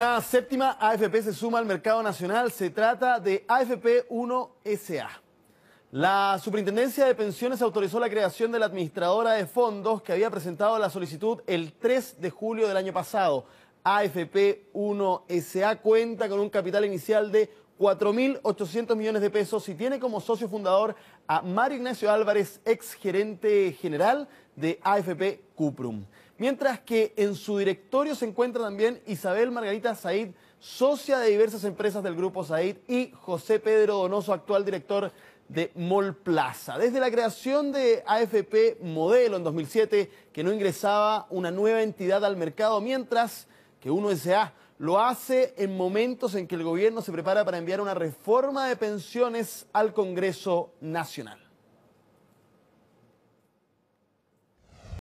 La séptima AFP se suma al mercado nacional. Se trata de AFP 1 SA. La Superintendencia de Pensiones autorizó la creación de la administradora de fondos que había presentado la solicitud el 3 de julio del año pasado. AFP 1 SA cuenta con un capital inicial de 4.800 millones de pesos y tiene como socio fundador a Mario Ignacio Álvarez, ex gerente general de AFP Cuprum mientras que en su directorio se encuentra también Isabel Margarita Said, socia de diversas empresas del grupo Said, y José Pedro Donoso, actual director de Mall Plaza. Desde la creación de AFP Modelo en 2007, que no ingresaba una nueva entidad al mercado, mientras que uno sa lo hace en momentos en que el gobierno se prepara para enviar una reforma de pensiones al Congreso Nacional.